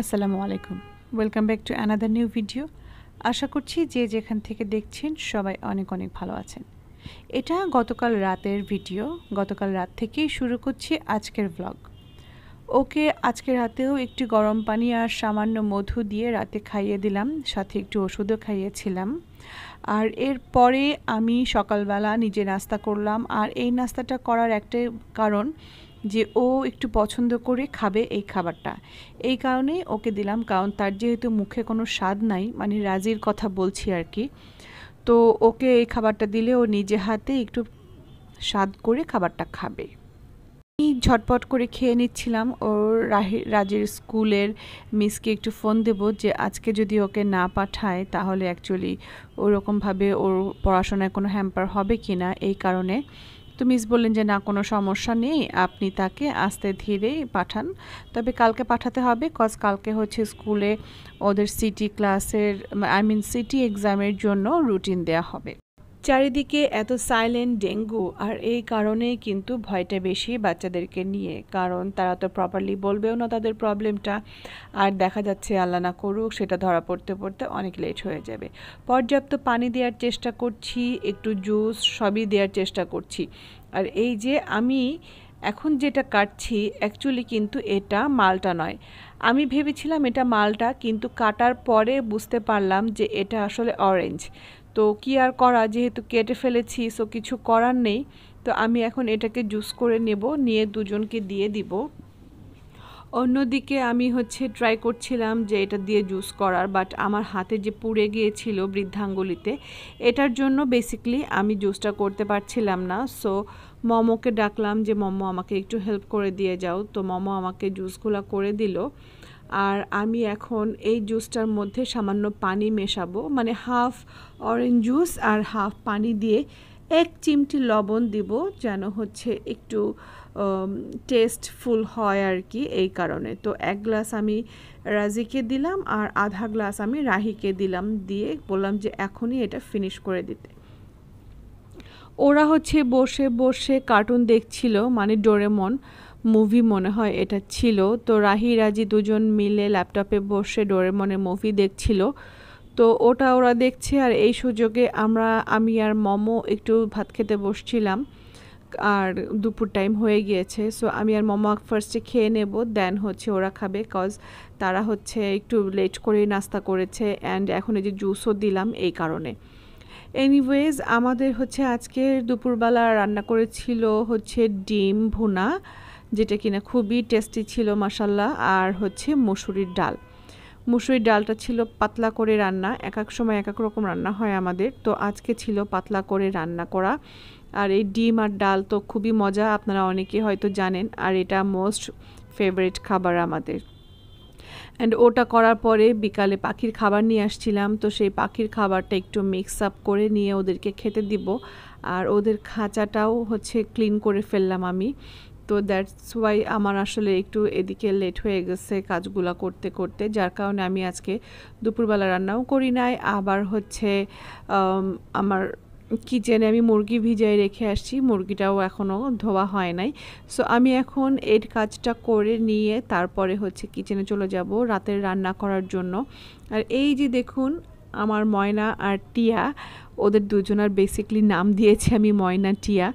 আসসালামু আলাইকুম welcome back to another new video আশা করছি যে যেখান থেকে দেখছেন সবাই অনেক অনেক ভালো আছেন এটা গতকাল রাতের ভিডিও গতকাল রাত থেকেই শুরু করছি আজকের ভ্লগ ওকে আজকে রাতেও একটু গরম পানি আর সামান্য মধু দিয়ে রাতে খাইয়ে দিলাম সাথে একটু ওষুধও খাইয়েছিলাম আর এরপরে আমি সকালবেলা নিজে নাস্তা করলাম আর এই নাস্তাটা করার একটা কারণ যে ও একটু পছন্দ করে খাবে এই খাবারটা এই কারণেই ওকে দিলাম কারণ তার যেহেতু মুখে কোনো স্বাদ নাই মানে রাজির কথা বলছি আর কি তো ওকে এই খাবারটা দিলে ও নিজে হাতে একটু স্বাদ করে খাবারটা খাবে আমি ঝটপট করে খেয়ে নিচ্ছিলাম ওর রাজের স্কুলের মিসকে একটু ফোন দেব যে আজকে যদি ওকে না পাঠায় তাহলে অ্যাকচুয়ালি ওরকমভাবে ওর পড়াশোনায় কোনো হ্যাম্পার হবে কি না এই কারণে তো মিস বললেন যে না কোনো সমস্যা নেই আপনি তাকে আস্তে ধীরেই পাঠান তবে কালকে পাঠাতে হবে কজ কালকে হচ্ছে স্কুলে ওদের সিটি ক্লাসের আই মিন সিটি এক্সামের জন্য রুটিন দেয়া হবে চারিদিকে এত সাইলেন্ট ডেঙ্গু আর এই কারণে কিন্তু ভয়টা বেশি বাচ্চাদেরকে নিয়ে কারণ তারা তো প্রপারলি বলবেও না তাদের প্রবলেমটা আর দেখা যাচ্ছে আল্লাহ না করুক সেটা ধরা পড়তে পড়তে অনেক লেট হয়ে যাবে পর্যাপ্ত পানি দেওয়ার চেষ্টা করছি একটু জুস সবই দেওয়ার চেষ্টা করছি আর এই যে আমি এখন যেটা কাটছি অ্যাকচুয়ালি কিন্তু এটা মালটা নয় আমি ভেবেছিলাম এটা মালটা কিন্তু কাটার পরে বুঝতে পারলাম যে এটা আসলে অরেঞ্জ তো কি আর করা যেহেতু কেটে ফেলেছি সো কিছু করার নেই তো আমি এখন এটাকে জুস করে নেব নিয়ে দুজনকে দিয়ে দিব অন্যদিকে আমি হচ্ছে ট্রাই করছিলাম যে এটা দিয়ে জুস করার বাট আমার হাতে যে পুড়ে গিয়েছিল বৃদ্ধাঙ্গুলিতে এটার জন্য বেসিকলি আমি জুসটা করতে পারছিলাম না সো মমোকে ডাকলাম যে মমো আমাকে একটু হেল্প করে দিয়ে যাও তো মমো আমাকে জুসগুলো করে দিল আর আমি এখন এই জুসটার মধ্যে সামান্য পানি মেশাবো মানে হাফ অরেঞ্জ জুস আর হাফ পানি দিয়ে এক চিমটি লবণ দিব যেন হচ্ছে একটু টেস্টফুল হয় আর কি এই কারণে তো এক গ্লাস আমি রাজিকে দিলাম আর আধা গ্লাস আমি রাহিকে দিলাম দিয়ে বললাম যে এখনই এটা ফিনিশ করে দিতে ওরা হচ্ছে বসে বসে কার্টুন দেখছিল মানে ডোরেমন মুভি মনে হয় এটা ছিল তো রাহি রাজি দুজন মিলে ল্যাপটপে বসে ডোরেমনের মুভি দেখছিল তো ওটা ওরা দেখছে আর এই সুযোগে আমরা আমি আর মমো একটু ভাত খেতে বসছিলাম আর দুপুর টাইম হয়ে গিয়েছে সো আমি আর মমো ফার্স্টে খেয়ে নেব দেন হচ্ছে ওরা খাবে কজ তারা হচ্ছে একটু লেট করে নাস্তা করেছে অ্যান্ড এখন এই যে জুসও দিলাম এই কারণে এনিওয়েজ আমাদের হচ্ছে আজকে দুপুরবেলা রান্না করেছিল হচ্ছে ডিম ভুনা যেটা কিনা খুবই টেস্টি ছিল মাসাল্লাহ আর হচ্ছে মসুরির ডাল মুসুরির ডালটা ছিল পাতলা করে রান্না এক এক সময় এক এক রকম রান্না হয় আমাদের তো আজকে ছিল পাতলা করে রান্না করা আর এই ডিম আর ডাল তো খুবই মজা আপনারা অনেকে হয়তো জানেন আর এটা মোস্ট ফেভারিট খাবার আমাদের অ্যান্ড ওটা করার পরে বিকালে পাখির খাবার নিয়ে আসছিলাম তো সেই পাখির খাবারটা একটু মিক্স আপ করে নিয়ে ওদেরকে খেতে দিব আর ওদের খাঁচাটাও হচ্ছে ক্লিন করে ফেললাম আমি তো দ্যাটস ওয়াই আমার আসলে একটু এদিকে লেট হয়ে গেছে কাজগুলা করতে করতে যার কারণে আমি আজকে দুপুরবেলা রান্নাও করি নাই আবার হচ্ছে আমার কিচেনে আমি মুরগি ভিজাই রেখে আসছি মুরগিটাও এখনও ধোয়া হয় নাই সো আমি এখন এর কাজটা করে নিয়ে তারপরে হচ্ছে কিচেনে চলে যাব রাতের রান্না করার জন্য আর এই যে দেখুন আমার ময়না আর টিয়া ওদের দুজনার বেসিকলি নাম দিয়েছি আমি ময়না টিয়া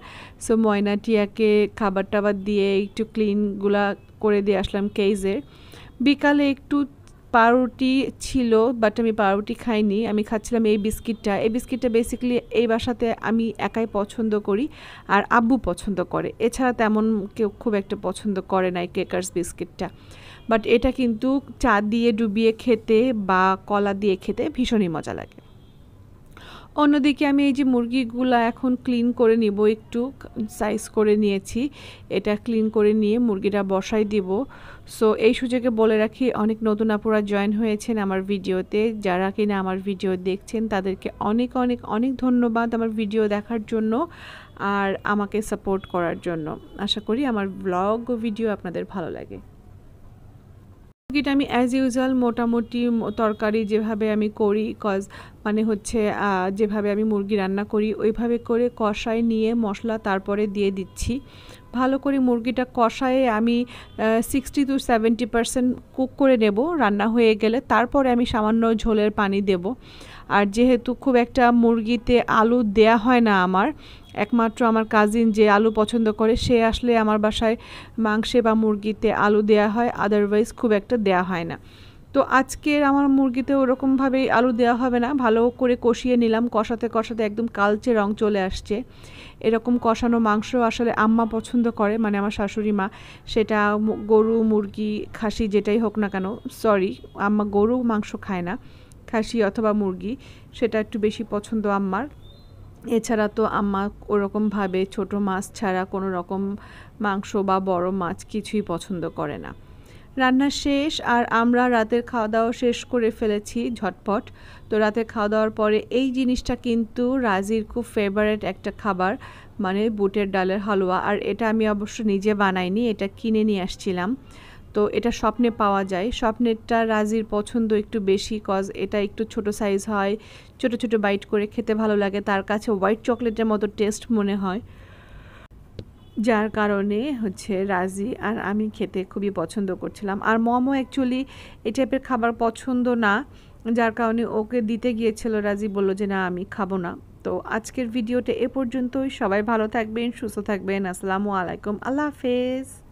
সো ময়না টিয়াকে খাবার টাবার দিয়ে একটু ক্লিনগুলা করে দিয়ে আসলাম কেইজের বিকালে একটু পাউরুটি ছিল বাট আমি পাউরুটি খাইনি আমি খাচ্ছিলাম এই বিস্কিটটা এই বিস্কিটটা বেসিক্যালি এই বাসাতে আমি একাই পছন্দ করি আর আব্বু পছন্দ করে এছাড়া তেমন কেউ খুব একটা পছন্দ করে না এই কেকার্স বিস্কিটটা বাট এটা কিন্তু চা দিয়ে ডুবিয়ে খেতে বা কলা দিয়ে খেতে ভীষণই মজা লাগে অন্যদিকে আমি এই যে মুরগিগুলা এখন ক্লিন করে নিব একটু সাইজ করে নিয়েছি এটা ক্লিন করে নিয়ে মুরগিটা বসাই দিব সো এই সুযোগে বলে রাখি অনেক নতুন আপুরা জয়েন হয়েছেন আমার ভিডিওতে যারা কিনা আমার ভিডিও দেখছেন তাদেরকে অনেক অনেক অনেক ধন্যবাদ আমার ভিডিও দেখার জন্য আর আমাকে সাপোর্ট করার জন্য আশা করি আমার ব্লগ ভিডিও আপনাদের ভালো লাগে মুরগিটা আমি অ্যাজ ইউজুয়াল মোটামুটি তরকারি যেভাবে আমি করি কজ মানে হচ্ছে যেভাবে আমি মুরগি রান্না করি ওইভাবে করে কষায় নিয়ে মশলা তারপরে দিয়ে দিচ্ছি ভালো করে মুরগিটা কষায়ে আমি sixty to seventy percent cook করে নেব রান্না হয়ে গেলে তারপরে আমি সামান্য ঝোলের পানি দেব আর যেহেতু খুব একটা মুরগিতে আলু দেয়া হয় না আমার একমাত্র আমার কাজিন যে আলু পছন্দ করে সে আসলে আমার বাসায় মাংসে বা মুরগিতে আলু দেয়া হয় আদারওয়াইজ খুব একটা দেয়া হয় না তো আজকের আমার মুরগিতে ওরকমভাবে আলু দেওয়া হবে না ভালো করে কষিয়ে নিলাম কষাতে কষাতে একদম কালচে রং চলে আসছে এরকম কষানো মাংস আসলে আম্মা পছন্দ করে মানে আমার শাশুড়ি মা সেটা গরু মুরগি খাসি যেটাই হোক না কেন সরি আম্মা গরু মাংস খায় না খাসি অথবা মুরগি সেটা একটু বেশি পছন্দ আম্মার এছাড়া তো আম্মা ওরকমভাবে ছোট মাছ ছাড়া কোনো রকম মাংস বা বড় মাছ কিছুই পছন্দ করে না রান্না শেষ আর আমরা রাতের খাওয়া দাওয়া শেষ করে ফেলেছি ঝটপট তো রাতের খাওয়া দাওয়ার পরে এই জিনিসটা কিন্তু রাজির খুব ফেভারেট একটা খাবার মানে বুটের ডালের হালুয়া আর এটা আমি অবশ্য নিজে বানাইনি এটা কিনে নিয়ে আসছিলাম তো এটা স্বপ্নে পাওয়া যায় স্বপ্নেরটা রাজির পছন্দ একটু বেশি কজ এটা একটু ছোট সাইজ হয় ছোট ছোট বাইট করে খেতে ভালো লাগে তার কাছে হোয়াইট চকলেটের মতো টেস্ট মনে হয় যার কারণে হচ্ছে রাজি আর আমি খেতে খুবই পছন্দ করছিলাম আর মমো অ্যাকচুয়ালি এই টাইপের খাবার পছন্দ না যার কারণে ওকে দিতে গিয়েছিল রাজি বলল যে না আমি খাবো না তো আজকের ভিডিওটা এ পর্যন্তই সবাই ভালো থাকবেন সুস্থ থাকবেন আসসালামু আলাইকুম আল্লাহ হাফেজ